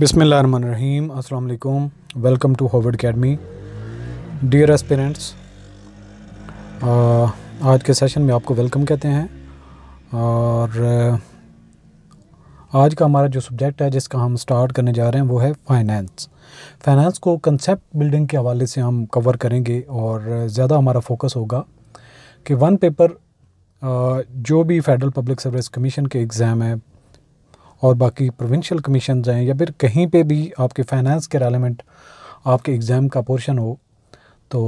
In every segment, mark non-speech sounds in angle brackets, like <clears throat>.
बिसमीम अल्लाम welcome to Howard Academy dear aspirants आज के सेशन में आपको वेलकम कहते हैं और आज का हमारा जो सब्जेक्ट है जिसका हम स्टार्ट करने जा रहे हैं वो है फाइनेंस फाइनेंस को कंसेप्ट बिल्डिंग के हवाले से हम कवर करेंगे और ज़्यादा हमारा फोकस होगा कि वन पेपर जो भी फेडरल पब्लिक सर्विस कमीशन के एग्ज़ाम है और बाकी प्रोविंशियल कमीशन हैं या फिर कहीं पे भी आपके फाइनेंस के रेलिमेंट आपके एग्ज़ाम का पोर्शन हो तो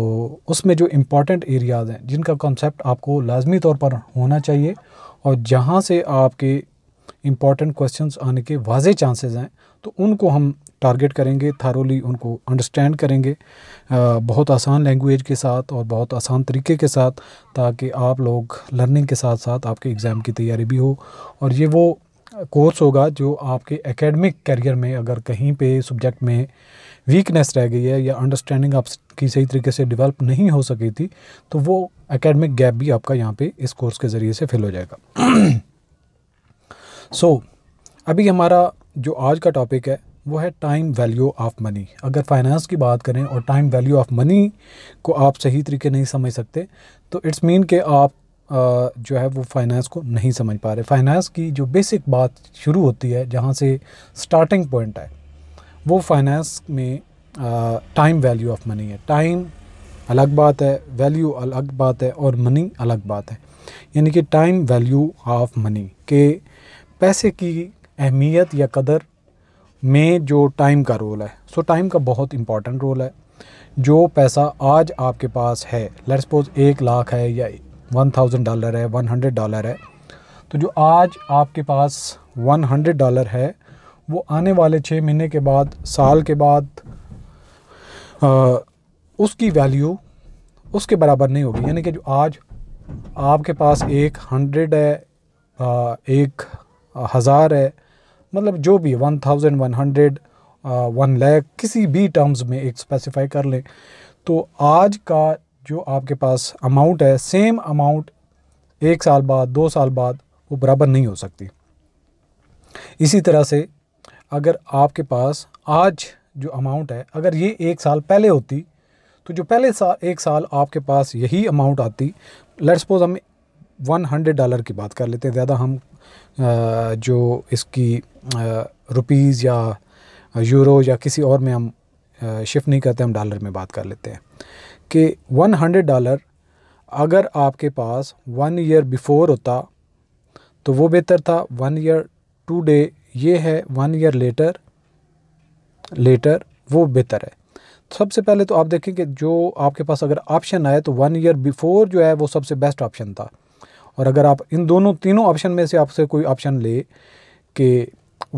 उसमें जो इम्पॉर्टेंट एरियाज़ हैं जिनका कॉन्सेप्ट आपको लाजमी तौर पर होना चाहिए और जहाँ से आपके इम्पॉर्टेंट क्वेश्चन आने के वाजे चांसेस हैं तो उनको हम टारगेट करेंगे थारोली उनको अंडरस्टैंड करेंगे आ, बहुत आसान लैंग्वेज के साथ और बहुत आसान तरीके के साथ ताकि आप लोग लर्निंग के साथ साथ आपके एग्ज़ाम की तैयारी भी हो और ये वो कोर्स होगा जो आपके एकेडमिक करियर में अगर कहीं पे सब्जेक्ट में वीकनेस रह गई है या अंडरस्टैंडिंग आपकी सही तरीके से डेवलप नहीं हो सकी थी तो वो एकेडमिक गैप भी आपका यहाँ पे इस कोर्स के ज़रिए से फिल हो जाएगा सो <clears throat> so, अभी हमारा जो आज का टॉपिक है वो है टाइम वैल्यू ऑफ मनी अगर फाइनेंस की बात करें और टाइम वैल्यू ऑफ मनी को आप सही तरीके नहीं समझ सकते तो इट्स मीन के आप जो है वो फाइनेंस को नहीं समझ पा रहे फाइनेंस की जो बेसिक बात शुरू होती है जहाँ से स्टार्टिंग पॉइंट है वो फाइनेंस में टाइम वैल्यू ऑफ मनी है टाइम अलग बात है वैल्यू अलग बात है और मनी अलग बात है यानी कि टाइम वैल्यू ऑफ मनी के पैसे की अहमियत या कदर में जो टाइम का रोल है सो so, टाइम का बहुत इंपॉर्टेंट रोल है जो पैसा आज आपके पास है लेट्स सपोज एक लाख है या वन थाउजेंड डॉलर है वन हंड्रेड डॉलर है तो जो आज आपके पास वन हंड्रेड डॉलर है वो आने वाले छः महीने के बाद साल के बाद आ, उसकी वैल्यू उसके बराबर नहीं होगी यानी कि जो आज आपके पास एक हंड्रेड है आ, एक हज़ार है मतलब जो भी one thousand one hundred one lakh किसी भी टर्म्स में एक स्पेसिफाई कर लें तो आज का जो आपके पास अमाउंट है सेम अमाउंट एक साल बाद दो साल बाद वो बराबर नहीं हो सकती इसी तरह से अगर आपके पास आज जो अमाउंट है अगर ये एक साल पहले होती तो जो पहले साल एक साल आपके पास यही अमाउंट आती लेट सपोज हम वन हंड्रेड डॉलर की बात कर लेते हैं ज़्यादा हम जो इसकी रुपीज़ या यूरो या किसी और में हम शिफ्ट नहीं करते हम डॉलर में बात कर लेते हैं कि 100 डॉलर अगर आपके पास वन ईयर बिफोर होता तो वो बेहतर था वन ईयर टू डे ये है वन ईयर लेटर लेटर वो बेहतर है सबसे पहले तो आप देखें कि जो आपके पास अगर ऑप्शन आए तो वन ईयर बिफोर जो है वो सबसे बेस्ट ऑप्शन था और अगर आप इन दोनों तीनों ऑप्शन में से आपसे कोई ऑप्शन ले कि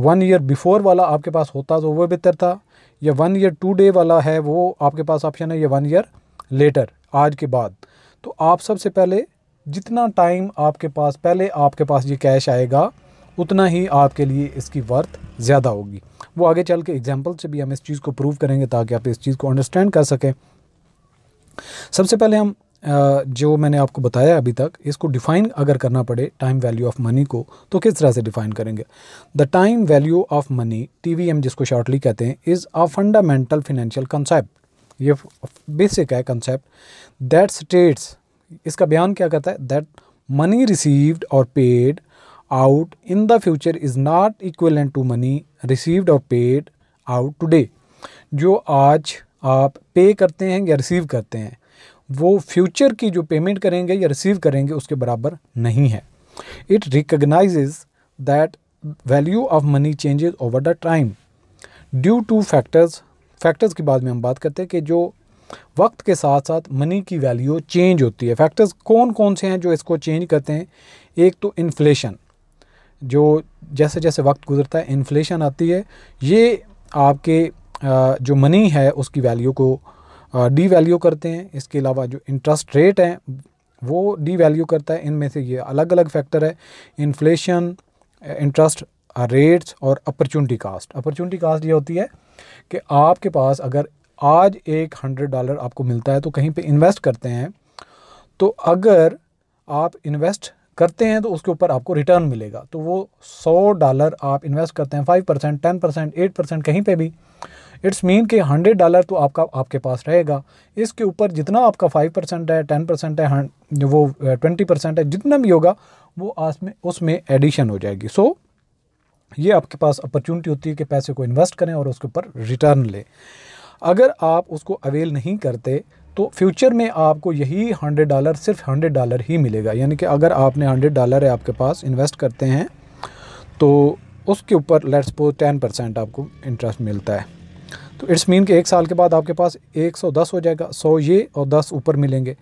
वन ईयर बिफोर वाला आपके पास होता तो वो बेहतर था या वन ईयर टू डे वाला है वो आपके पास ऑप्शन है या वन ईयर लेटर आज के बाद तो आप सबसे पहले जितना टाइम आपके पास पहले आपके पास ये कैश आएगा उतना ही आपके लिए इसकी वर्थ ज़्यादा होगी वो आगे चल के एग्जाम्पल से भी हम इस चीज़ को प्रूव करेंगे ताकि आप इस चीज़ को अंडरस्टैंड कर सकें सबसे पहले हम जो मैंने आपको बताया अभी तक इसको डिफ़ाइन अगर करना पड़े टाइम वैल्यू ऑफ मनी को तो किस तरह से डिफ़ाइन करेंगे the time value of money T जिसको शॉर्टली कहते हैं is a fundamental financial concept ये बेसिक है कंसेप्ट दैट स्टेट्स इसका बयान क्या कहता है दैट मनी रिसीव्ड और paid out in the future is not equivalent to money received और पेड आउट टुडे जो आज आप पे करते हैं या रिसीव करते हैं वो फ्यूचर की जो पेमेंट करेंगे या रिसीव करेंगे उसके बराबर नहीं है it recognize that value of money changes over the time due to factors factors की बाद में हम बात करते हैं कि जो वक्त के साथ साथ मनी की वैल्यू चेंज होती है फैक्टर्स कौन कौन से हैं जो इसको चेंज करते हैं एक तो इन्फ्लेशन जो जैसे जैसे वक्त गुजरता है इन्फ्लेशन आती है ये आपके जो मनी है उसकी वैल्यू को डी वैल्यू करते हैं इसके अलावा जो इंटरेस्ट रेट हैं वो डी वैल्यू करता है इनमें से ये अलग अलग फैक्टर है इन्फ्लेशन इंटरेस्ट रेट्स और अपॉर्चुनिटी कास्ट अपॉर्चुनिटी कास्ट ये होती है कि आपके पास अगर आज एक हंड्रेड डॉलर आपको मिलता है तो कहीं पे इन्वेस्ट करते हैं तो अगर आप इन्वेस्ट करते हैं तो उसके ऊपर आपको रिटर्न मिलेगा तो वो सौ डॉलर आप इन्वेस्ट करते हैं five percent ten percent eight percent कहीं पे भी इट्स मीन कि हंड्रेड डॉलर तो आपका आपके पास रहेगा इसके ऊपर जितना आपका फाइव परसेंट है टेन परसेंट है वो ट्वेंटी uh, परसेंट है जितना भी होगा वो आज में उसमें एडिशन हो जाएगी सो so, ये आपके पास अपॉर्चुनिटी होती है कि पैसे को इन्वेस्ट करें और उसके ऊपर रिटर्न लें अगर आप उसको अवेल नहीं करते तो फ्यूचर में आपको यही हंड्रेड डॉलर सिर्फ हंड्रेड डॉलर ही मिलेगा यानी कि अगर आपने हंड्रेड डॉलर है आपके पास इन्वेस्ट करते हैं तो उसके ऊपर लेट्स सपोज टेन परसेंट आपको इंटरेस्ट मिलता है तो इट्स मीन कि एक साल के बाद आपके पास एक सौ दस हो जाएगा सौ ये और दस ऊपर मिलेंगे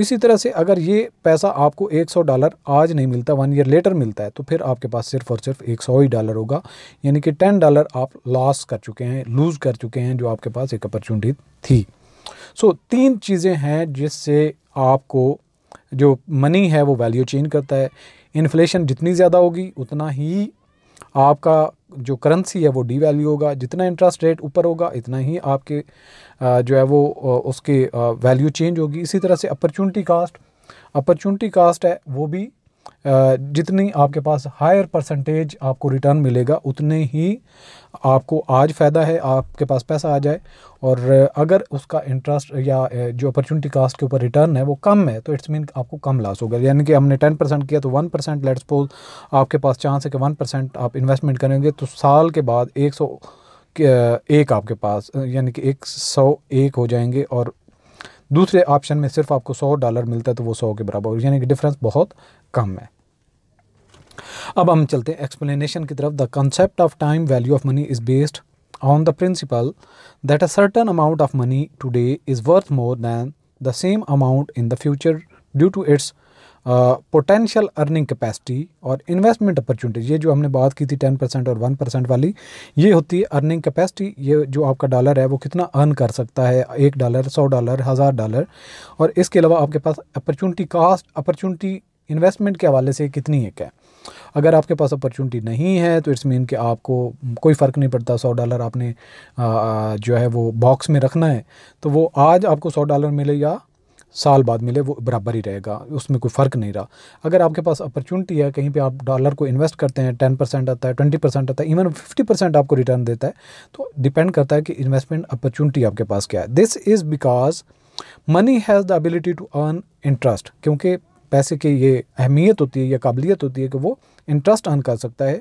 इसी तरह से अगर ये पैसा आपको 100 डॉलर आज नहीं मिलता वन ईयर लेटर मिलता है तो फिर आपके पास सिर्फ और सिर्फ 100 ही डॉलर होगा यानी कि 10 डॉलर आप लॉस कर चुके हैं लूज़ कर चुके हैं जो आपके पास एक अपॉर्चुनिटी थी सो so, तीन चीज़ें हैं जिससे आपको जो मनी है वो वैल्यू चेंज करता है इन्फ्लेशन जितनी ज़्यादा होगी उतना ही आपका जो करेंसी है वो डी वैल्यू होगा जितना इंटरेस्ट रेट ऊपर होगा इतना ही आपके जो है वो उसके वैल्यू चेंज होगी इसी तरह से अपॉर्चुनिटी कास्ट अपॉर्चुनिटी कास्ट है वो भी जितनी आपके पास हायर परसेंटेज आपको रिटर्न मिलेगा उतने ही आपको आज फ़ायदा है आपके पास पैसा आ जाए और अगर उसका इंटरेस्ट या जो अपॉर्चुनिटी कास्ट के ऊपर रिटर्न है वो कम है तो इट्स मीन आपको कम लॉस होगा यानी कि हमने टेन परसेंट किया तो वन परसेंट लेट सपोज आपके पास चांस है कि वन परसेंट आप इन्वेस्टमेंट करेंगे तो साल के बाद एक सौ एक आपके पास यानी कि एक सौ एक हो जाएंगे और दूसरे ऑप्शन में सिर्फ आपको सौ डॉलर मिलता है तो वो सौ के बराबर यानी कि डिफरेंस बहुत कम है अब हम चलते हैं एक्सप्लेनेशन की तरफ the concept of time value of money is based on the principle that a certain amount of money today is worth more than the same amount in the future due to its potential earning capacity और investment opportunity ये जो हमने बात की थी ten percent और one percent वाली ये होती है अर्निंग कैपेसिटी ये जो आपका डॉलर है वो कितना अर्न कर सकता है एक डॉलर सौ डॉलर हज़ार डॉलर और इसके अलावा आपके पास अपॉर्चुनिटी कास्ट अपॉर्चुनिटी इन्वेस्टमेंट के हवाले से कितनी एक है अगर आपके पास अपॉर्चुनिटी नहीं है तो इट्स मीन कि आपको कोई फ़र्क नहीं पड़ता सौ डॉलर आपने आ, जो है वो बॉक्स में रखना है तो वो आज आपको सौ डॉलर मिले या साल बाद मिले वो बराबर ही रहेगा उसमें कोई फ़र्क नहीं रहा अगर आपके पास अपॉर्चुनिटी है कहीं पे आप डॉलर को इन्वेस्ट करते हैं टेन परसेंट आता है ट्वेंटी परसेंट आता है इवन फिफ्टी परसेंट आपको रिटर्न देता है तो डिपेंड करता है कि इन्वेस्टमेंट अपॉर्चुनिटी आपके पास क्या है this is because money has the ability to earn interest क्योंकि पैसे की ये अहमियत होती है या काबिलियत होती है कि वो इंटरेस्ट अर्न कर सकता है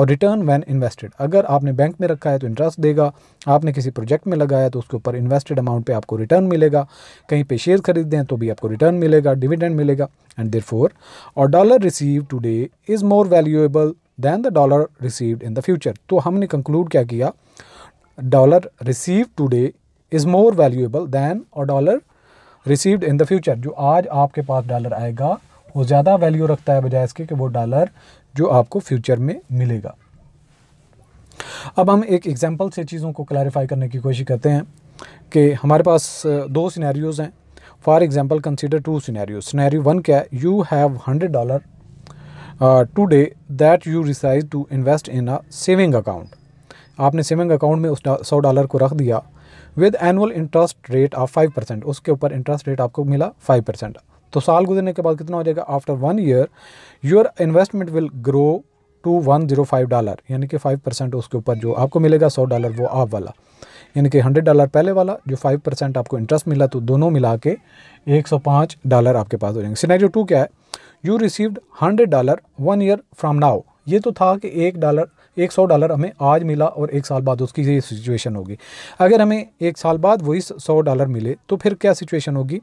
और रिटर्न वैन इन्वेस्टेड अगर आपने बैंक में रखा है तो इंटरेस्ट देगा आपने किसी प्रोजेक्ट में लगाया तो उसके ऊपर इन्वेस्टेड अमाउंट पे आपको रिटर्न मिलेगा कहीं पे शेयर खरीदते हैं तो भी आपको रिटर्न मिलेगा डिविडेंड मिलेगा एंड देर फोर और dollar receive today is more valuable than the dollar received in the future तो हमने कंक्लूड क्या किया dollar receive today is more valuable than और dollar received in the future जो आज आपके पास डॉलर आएगा वो ज़्यादा वैल्यू रखता है बजाय इसके कि वो डॉलर जो आपको फ्यूचर में मिलेगा अब हम एक एग्जाम्पल से चीज़ों को क्लैरिफाई करने की कोशिश करते हैं कि हमारे पास दो सिनेरियोज़ हैं for example consider two scenario scenario one क्या है you have hundred dollar day that you रिसाइज to invest in a saving account आपने सेविंग अकाउंट में उस सौ डॉलर को रख दिया with annual interest rate of five percent उसके ऊपर इंटरेस्ट रेट आपको मिला फाइव परसेंट तो साल गुजरने के बाद कितना हो जाएगा after one year your investment will grow to one zero five dollar यानी कि फाइव परसेंट उसके ऊपर जो आपको मिलेगा सौ डॉलर वो आप वाला यानी कि हंड्रेड डॉलर पहले वाला जो फाइव परसेंट आपको इंटरेस्ट मिला तो दोनों मिला के एक सौ पाँच डॉलर आपके पास हो जाएंगे सिनेरियो टू क्या है you received hundred dollar one year from now ये तो था कि एक डॉलर एक सौ डॉलर हमें आज मिला और एक साल बाद उसकी ये सिचुएशन होगी अगर हमें एक साल बाद वही सौ डॉलर मिले तो फिर क्या सिचुएशन होगी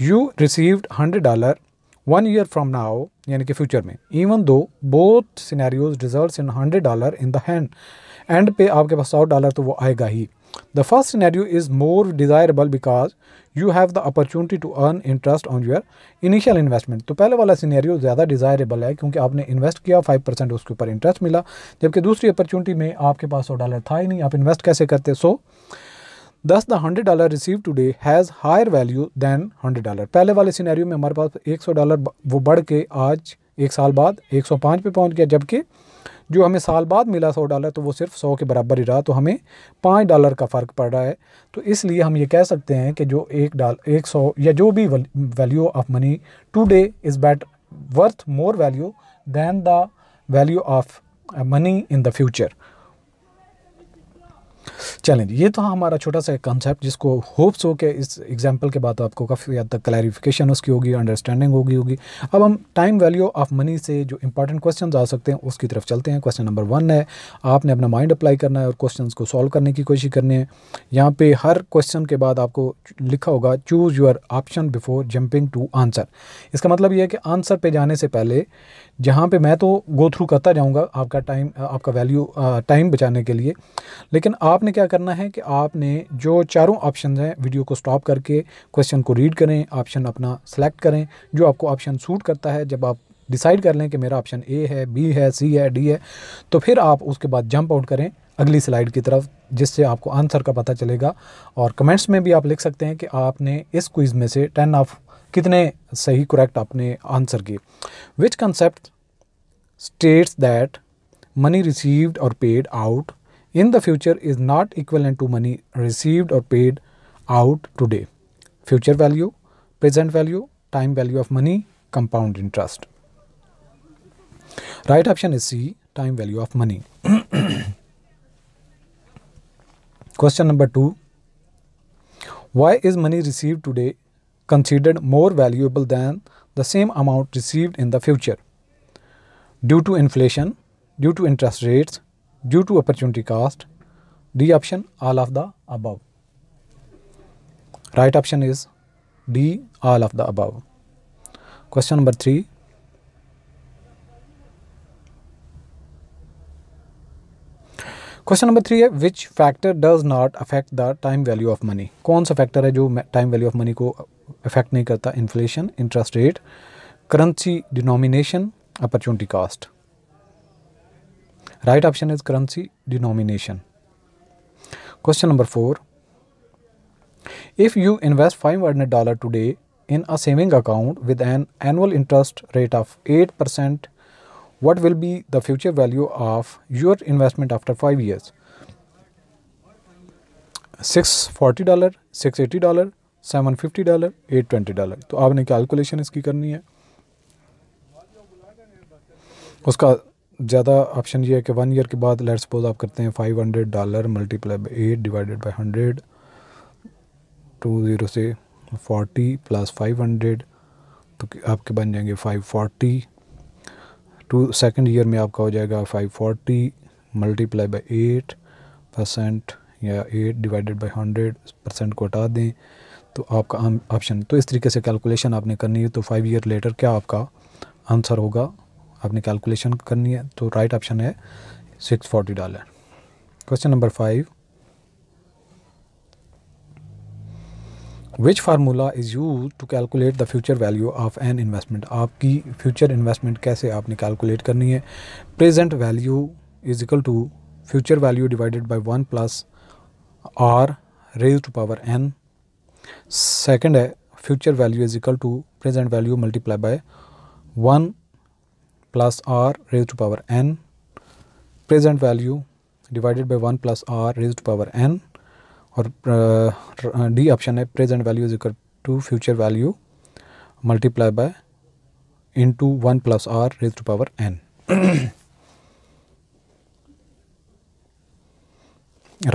you received hundred dollar one year from now यानी कि फ्यूचर में even though both scenarios result in hundred dollar in the hand and पे आपके पास सौ डॉलर तो वो आएगा ही The first scenario is more desirable because you have the opportunity to earn interest on your initial investment. तो पहले वाला scenario ज़्यादा डिज़ायरेबल है क्योंकि आपने इन्वेस्ट किया फाइव परसेंट उसके ऊपर इंटरेस्ट मिला जबकि दूसरी अपॉर्चुनिटी में आपके पास सौ डॉलर था ही नहीं आप इन्वेस्ट कैसे करते so this the hundred dollar receive today has higher value than hundred dollar पहले वाले सीनैरियो में हमारे पास एक सौ डॉलर वो बढ़ के आज एक साल बाद एक सौ पाँच पे पहुंच गया जबकि जो हमें साल बाद मिला सौ डॉलर तो वो सिर्फ सौ के बराबर ही रहा तो हमें पाँच डॉलर का फ़र्क पड़ रहा है तो इसलिए हम ये कह सकते हैं कि जो एक डाल एक सौ या जो भी value of money today is but worth more value than the value of money in the future challenge ये तो हमारा छोटा सा एक कंसेप्ट जिसको होप्स हो के इस एग्जाम्पल के बाद आपको काफ़ी हद तक क्लैरिफिकेशन उसकी होगी अंडरस्टैंडिंग होगी होगी अब हम टाइम वैल्यू ऑफ मनी से जो इंपॉर्टेंट क्वेश्चन आ सकते हैं उसकी तरफ चलते हैं क्वेश्चन नंबर वन है आपने अपना माइंड अप्लाई करना है और क्वेश्चन को सॉल्व करने की कोशिश करनी है यहाँ पे हर क्वेश्चन के बाद आपको लिखा होगा choose your option before jumping to answer इसका मतलब यह है कि आंसर पे जाने से पहले जहाँ पे मैं तो गो थ्रू करता जाऊँगा आपका टाइम आपका वैल्यू टाइम बचाने के लिए लेकिन आपने क्या करना है कि आपने जो चारों ऑप्शन हैं वीडियो को स्टॉप करके क्वेश्चन को रीड करें ऑप्शन अपना सेलेक्ट करें जो आपको ऑप्शन सूट करता है जब आप डिसाइड कर लें कि मेरा ऑप्शन ए है बी है सी है डी है तो फिर आप उसके बाद जंप आउट करें अगली स्लाइड की तरफ जिससे आपको आंसर का पता चलेगा और कमेंट्स में भी आप लिख सकते हैं कि आपने इस क्विज़ में से टेन ऑफ कितने सही करेक्ट आपने आंसर किए which concept states that money received और paid out in the future is not equivalent to money received or paid out today. Future value, present value, time value of money, compound interest. Right option is C, time value of money. <clears throat> Question number 2. Why is money received today considered more valuable than the same amount received in the future? Due to inflation, due to interest rates, due to opportunity cost. D option all of the above. Right option is D all of the above. Question number 3. Question number three है which factor does not affect the time value of money कौन सा factor है जो time value of money को affect नहीं करता inflation interest rate currency denomination opportunity cost Right option is currency denomination. Question number 4. If you invest $500 today in a saving account with an annual interest rate of 8%, what will be the future value of your investment after 5 years? Six forty dollar सिक्स eighty dollar seven fifty dollar eight twenty dollar तो आपने calculation इसकी करनी है उसका ज़्यादा option ये है कि वन ईयर के बाद लेट सपोज आप करते हैं five hundred dollar multiply by eight divided by hundred two zero से फोर्टी प्लस फाइव हंड्रेड तो आपके बन जाएंगे five forty two second year में आपका हो जाएगा five forty multiply by eight percent या eight divided by hundred percent को हटा दें तो आपका ऑप्शन तो इस तरीके से कैलकुलेशन आपने करनी है तो फाइव ईयर लेटर क्या आपका आंसर होगा आपने कैलकुलेशन करनी है तो राइट ऑप्शन है six forty dollar question number five which formula is use to calculate the future value of an investment आपकी फ्यूचर इन्वेस्टमेंट कैसे आपने कैलकुलेट करनी है present value is equal to future value divided by one plus r raise to power n second है future value is equal to present value multiply by one plus r raised to power n present value divided by 1 plus r raised to power n और D option है present value is equal to future value multiply by into one plus r raise to power n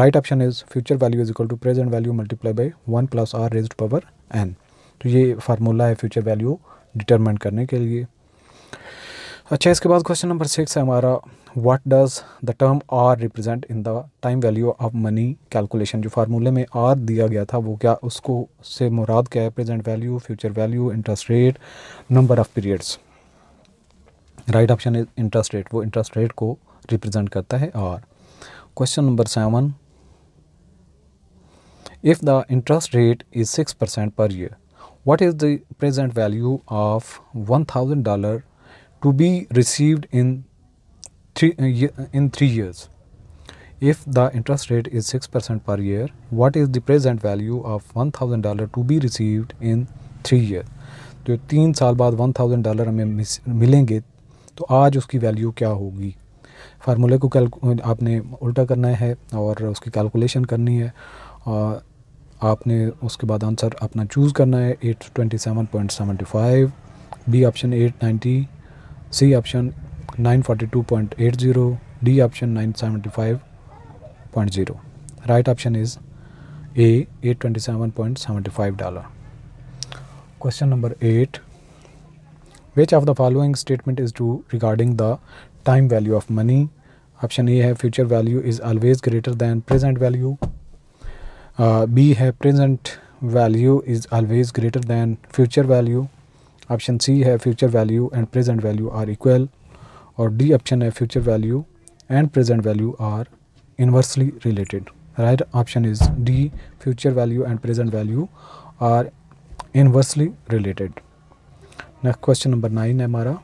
right option is future value is equal to present value multiply by one plus r raise to power n तो ये formula है future value determine करने के लिए अच्छा इसके बाद question number six है हमारा what does the term r represent in the time value of money calculation जो फार्मूले में आर दिया गया था वो क्या उसको से मुराद क्या है present value future value interest rate number of periods right option is interest rate वो इंटरेस्ट रेट को रिप्रेजेंट करता है r question number seven if the interest rate is six percent per year is the the value of one dollar to be received in three, uh, uh, in the years. If the interest rate is year per year, what is the present value of dollar to be received in three years? जो तीन साल बाद one thousand dollar हमें मिलेंगे तो आज उसकी value क्या होगी फार्मूले को आपने उल्टा करना है और उसकी कैलकुलेशन करनी है और आपने उसके बाद आंसर अपना चूज़ करना है eight twenty seven point seventy five B option eight ninety C option 942.80, D option 975.0. Right option is A 827.75 dollar. Question number 8 which of the following statement is true regarding the time value of money option A have future value is always greater than present value uh, have present value is always greater than future value option C है future value and present value are equal और D option है future value and present value are inversely related right option is D future value and present value are inversely related next question number nine है हमारा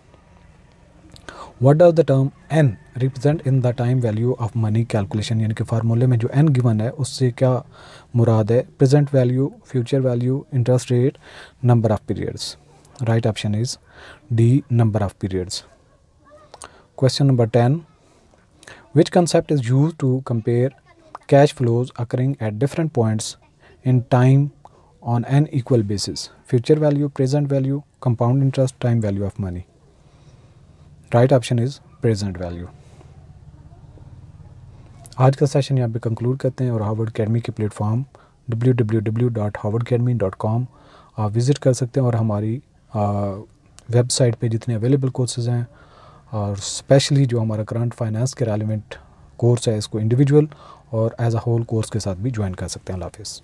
what are the term n represent in the time value of money calculation यानी कि फार्मूले में जो N given है उससे क्या मुराद है present value future value interest rate number of periods right option is D number of periods. Question number 10 Which concept is used to compare cash flows occurring at different points in time on an equal basis? Future value, present value, compound interest, time value of money. Right option is present value. आज का session यहाँ पे conclude करते हैं और Harvard academy के platform www.harvardacademy.com आप visit कर सकते हैं और हमारी वेबसाइट पे जितने अवेलेबल कोर्सेज़ हैं और स्पेशली जो हमारा करंट फाइनेंस के रेलिवेंट कोर्स है इसको इंडिविजुअल और एज अ होल कोर्स के साथ भी ज्वाइन कर सकते हैं हाफिज़